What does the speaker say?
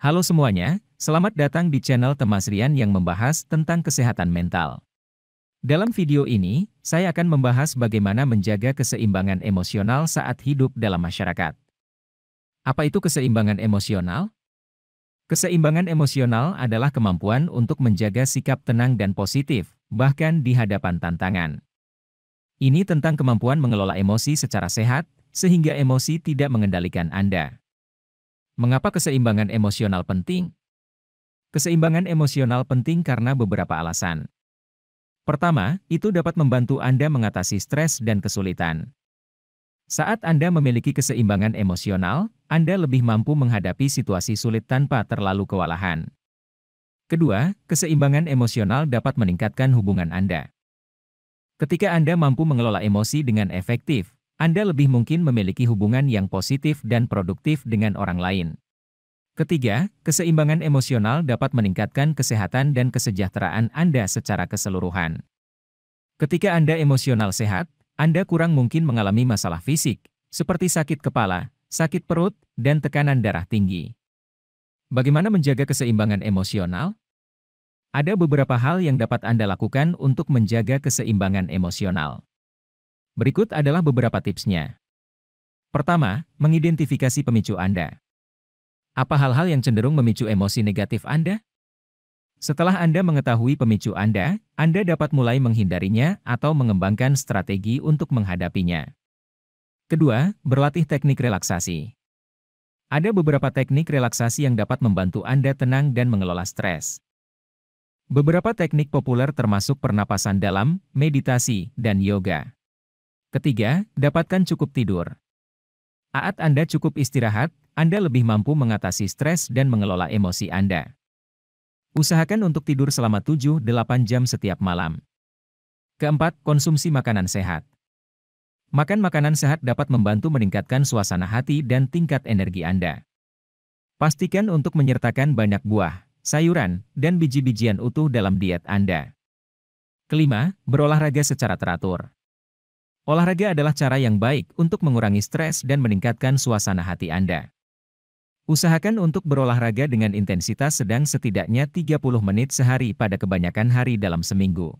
Halo semuanya, selamat datang di channel Temas Rian yang membahas tentang kesehatan mental. Dalam video ini, saya akan membahas bagaimana menjaga keseimbangan emosional saat hidup dalam masyarakat. Apa itu keseimbangan emosional? Keseimbangan emosional adalah kemampuan untuk menjaga sikap tenang dan positif, bahkan di hadapan tantangan. Ini tentang kemampuan mengelola emosi secara sehat, sehingga emosi tidak mengendalikan Anda. Mengapa keseimbangan emosional penting? Keseimbangan emosional penting karena beberapa alasan. Pertama, itu dapat membantu Anda mengatasi stres dan kesulitan. Saat Anda memiliki keseimbangan emosional, Anda lebih mampu menghadapi situasi sulit tanpa terlalu kewalahan. Kedua, keseimbangan emosional dapat meningkatkan hubungan Anda. Ketika Anda mampu mengelola emosi dengan efektif, anda lebih mungkin memiliki hubungan yang positif dan produktif dengan orang lain. Ketiga, keseimbangan emosional dapat meningkatkan kesehatan dan kesejahteraan Anda secara keseluruhan. Ketika Anda emosional sehat, Anda kurang mungkin mengalami masalah fisik, seperti sakit kepala, sakit perut, dan tekanan darah tinggi. Bagaimana menjaga keseimbangan emosional? Ada beberapa hal yang dapat Anda lakukan untuk menjaga keseimbangan emosional. Berikut adalah beberapa tipsnya. Pertama, mengidentifikasi pemicu Anda. Apa hal-hal yang cenderung memicu emosi negatif Anda? Setelah Anda mengetahui pemicu Anda, Anda dapat mulai menghindarinya atau mengembangkan strategi untuk menghadapinya. Kedua, berlatih teknik relaksasi. Ada beberapa teknik relaksasi yang dapat membantu Anda tenang dan mengelola stres. Beberapa teknik populer termasuk pernapasan dalam, meditasi, dan yoga. Ketiga, dapatkan cukup tidur. Saat Anda cukup istirahat, Anda lebih mampu mengatasi stres dan mengelola emosi Anda. Usahakan untuk tidur selama 7-8 jam setiap malam. Keempat, konsumsi makanan sehat. Makan makanan sehat dapat membantu meningkatkan suasana hati dan tingkat energi Anda. Pastikan untuk menyertakan banyak buah, sayuran, dan biji-bijian utuh dalam diet Anda. Kelima, berolahraga secara teratur. Olahraga adalah cara yang baik untuk mengurangi stres dan meningkatkan suasana hati Anda. Usahakan untuk berolahraga dengan intensitas sedang setidaknya 30 menit sehari pada kebanyakan hari dalam seminggu.